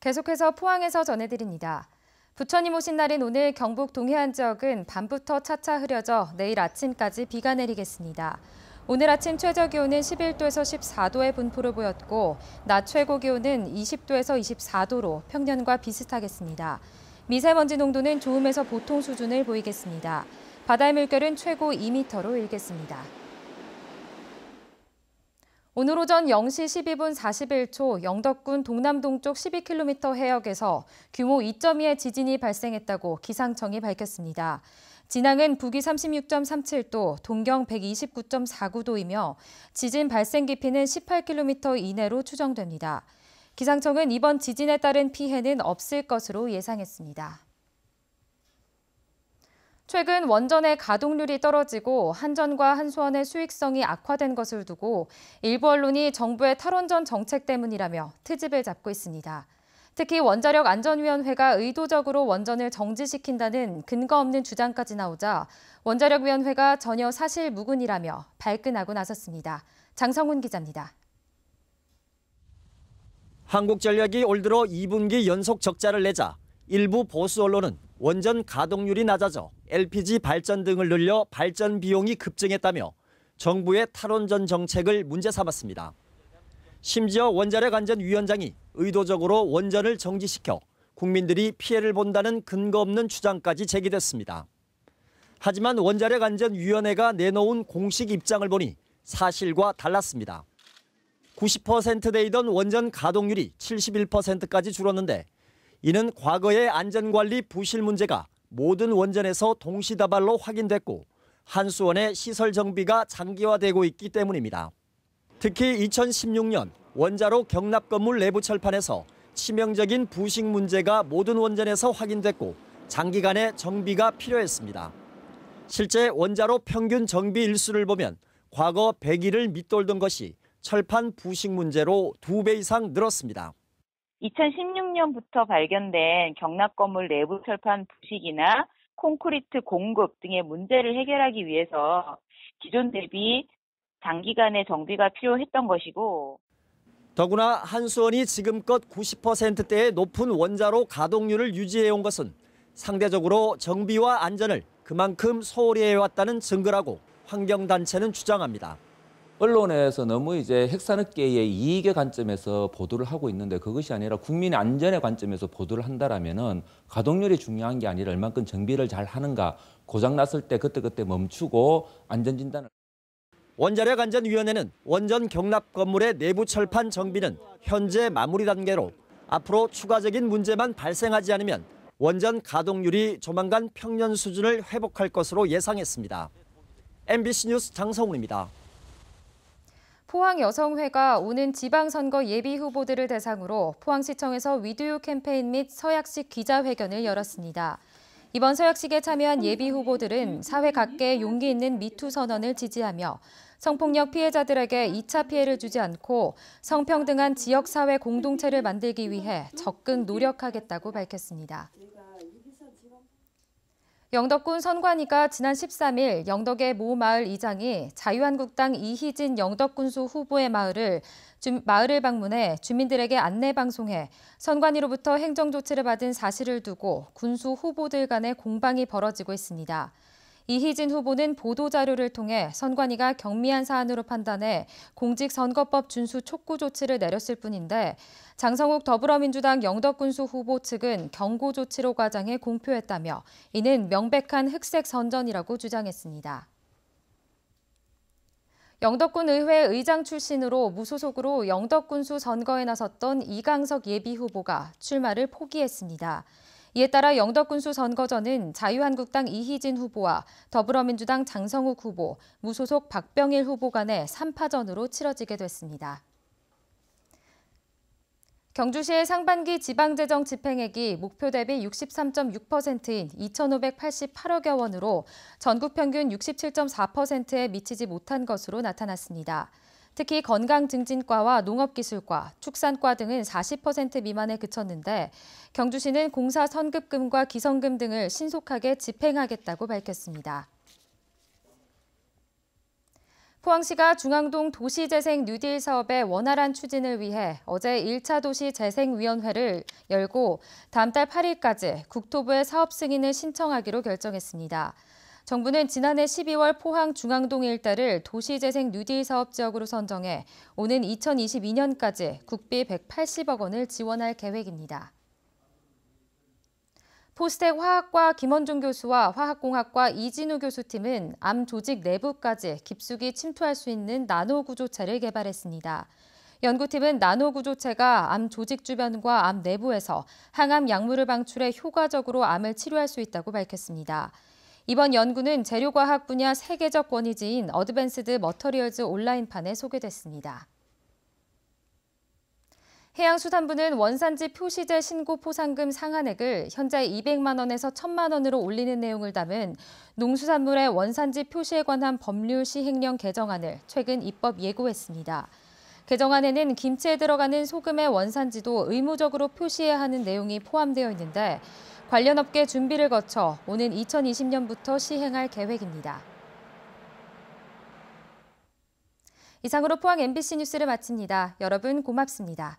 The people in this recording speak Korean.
계속해서 포항에서 전해드립니다. 부처님 오신 날인 오늘 경북 동해안 지역은 밤부터 차차 흐려져 내일 아침까지 비가 내리겠습니다. 오늘 아침 최저 기온은 11도에서 14도의 분포를 보였고 낮 최고 기온은 20도에서 24도로 평년과 비슷하겠습니다. 미세먼지 농도는 좋음에서 보통 수준을 보이겠습니다. 바다의 물결은 최고 2m로 일겠습니다. 오늘 오전 0시 12분 41초 영덕군 동남동쪽 12km 해역에서 규모 2.2의 지진이 발생했다고 기상청이 밝혔습니다. 진앙은 북위 36.37도, 동경 129.49도이며 지진 발생 깊이는 18km 이내로 추정됩니다. 기상청은 이번 지진에 따른 피해는 없을 것으로 예상했습니다. 최근 원전의 가동률이 떨어지고 한전과 한수원의 수익성이 악화된 것을 두고 일부 언론이 정부의 탈원전 정책 때문이라며 트집을 잡고 있습니다. 특히 원자력 안전위원회가 의도적으로 원전을 정지시킨다는 근거 없는 주장까지 나오자 원자력위원회가 전혀 사실 무근이라며 발끈하고 나섰습니다. 장성훈 기자입니다. 한국전력이 올 들어 2분기 연속 적자를 내자 일부 보수 언론은 원전 가동률이 낮아져 LPG 발전 등을 늘려 발전 비용이 급증했다며 정부의 탈원전 정책을 문제 삼았습니다. 심지어 원자력 안전 위원장이 의도적으로 원전을 정지시켜 국민들이 피해를 본다는 근거 없는 주장까지 제기됐습니다. 하지만 원자력 안전 위원회가 내놓은 공식 입장을 보니 사실과 달랐습니다. 90%대이던 원전 가동률이 71%까지 줄었는데 이는 과거의 안전관리 부실 문제가 모든 원전에서 동시다발로 확인됐고 한수원의 시설 정비가 장기화되고 있기 때문입니다. 특히 2016년 원자로 경납 건물 내부 철판에서 치명적인 부식 문제가 모든 원전에서 확인됐고 장기간의 정비가 필요했습니다. 실제 원자로 평균 정비 일수를 보면 과거 100일을 밑돌던 것이 철판 부식 문제로 2배 이상 늘었습니다. 2016년부터 발견된 경락 건물 내부 철판 부식이나 콘크리트 공급 등의 문제를 해결하기 위해서 기존 대비 장기간의 정비가 필요했던 것이고 더구나 한수원이 지금껏 90%대의 높은 원자로 가동률을 유지해온 것은 상대적으로 정비와 안전을 그만큼 소홀히 해왔다는 증거라고 환경단체는 주장합니다. 언론에서 너무 이제 핵산업계의 이익의 관점에서 보도를 하고 있는데 그것이 아니라 국민 안전의 관점에서 보도를 한다라면은 가동률이 중요한 게 아니라 얼만큼 정비를 잘 하는가 고장 났을 때 그때그때 멈추고 안전 진단을 원자력 안전위원회는 원전 경납 건물의 내부 철판 정비는 현재 마무리 단계로 앞으로 추가적인 문제만 발생하지 않으면 원전 가동률이 조만간 평년 수준을 회복할 것으로 예상했습니다. MBC 뉴스 장성훈입니다. 포항여성회가 오는 지방선거 예비후보들을 대상으로 포항시청에서 위드유 캠페인 및 서약식 기자회견을 열었습니다. 이번 서약식에 참여한 예비후보들은 사회 각계의 용기 있는 미투 선언을 지지하며 성폭력 피해자들에게 2차 피해를 주지 않고 성평등한 지역사회 공동체를 만들기 위해 적극 노력하겠다고 밝혔습니다. 영덕군 선관위가 지난 13일 영덕의 모 마을 이장이 자유한국당 이희진 영덕군수 후보의 마을을 주, 마을을 방문해 주민들에게 안내 방송해 선관위로부터 행정 조치를 받은 사실을 두고 군수 후보들 간의 공방이 벌어지고 있습니다. 이희진 후보는 보도자료를 통해 선관위가 경미한 사안으로 판단해 공직선거법 준수 촉구 조치를 내렸을 뿐인데 장성욱 더불어민주당 영덕군수 후보 측은 경고 조치로 과장해 공표했다며 이는 명백한 흑색 선전이라고 주장했습니다. 영덕군 의회 의장 출신으로 무소속으로 영덕군수 선거에 나섰던 이강석 예비 후보가 출마를 포기했습니다. 이에 따라 영덕군수 선거전은 자유한국당 이희진 후보와 더불어민주당 장성욱 후보, 무소속 박병일 후보 간의 3파전으로 치러지게 됐습니다. 경주시의 상반기 지방재정 집행액이 목표 대비 63.6%인 2,588억여 원으로 전국 평균 67.4%에 미치지 못한 것으로 나타났습니다. 특히 건강증진과와 농업기술과, 축산과 등은 40% 미만에 그쳤는데 경주시는 공사 선급금과 기성금 등을 신속하게 집행하겠다고 밝혔습니다. 포항시가 중앙동 도시재생 뉴딜 사업의 원활한 추진을 위해 어제 1차 도시재생위원회를 열고 다음 달 8일까지 국토부에 사업 승인을 신청하기로 결정했습니다. 정부는 지난해 12월 포항 중앙동 일대를 도시재생 뉴딜 사업 지역으로 선정해 오는 2022년까지 국비 180억 원을 지원할 계획입니다. 포스텍 화학과 김원종 교수와 화학공학과 이진우 교수팀은 암 조직 내부까지 깊숙이 침투할 수 있는 나노 구조체를 개발했습니다. 연구팀은 나노 구조체가 암 조직 주변과 암 내부에서 항암 약물을 방출해 효과적으로 암을 치료할 수 있다고 밝혔습니다. 이번 연구는 재료과학 분야 세계적 권위지인 어드밴스드 머터리얼즈 온라인판에 소개됐습니다. 해양수산부는 원산지 표시제 신고 포상금 상한액을 현재 200만 원에서 1천만 원으로 올리는 내용을 담은 농수산물의 원산지 표시에 관한 법률 시행령 개정안을 최근 입법 예고했습니다. 개정안에는 김치에 들어가는 소금의 원산지도 의무적으로 표시해야 하는 내용이 포함되어 있는데 관련 업계 준비를 거쳐 오는 2020년부터 시행할 계획입니다. 이상으로 포항 MBC 뉴스를 마칩니다. 여러분 고맙습니다.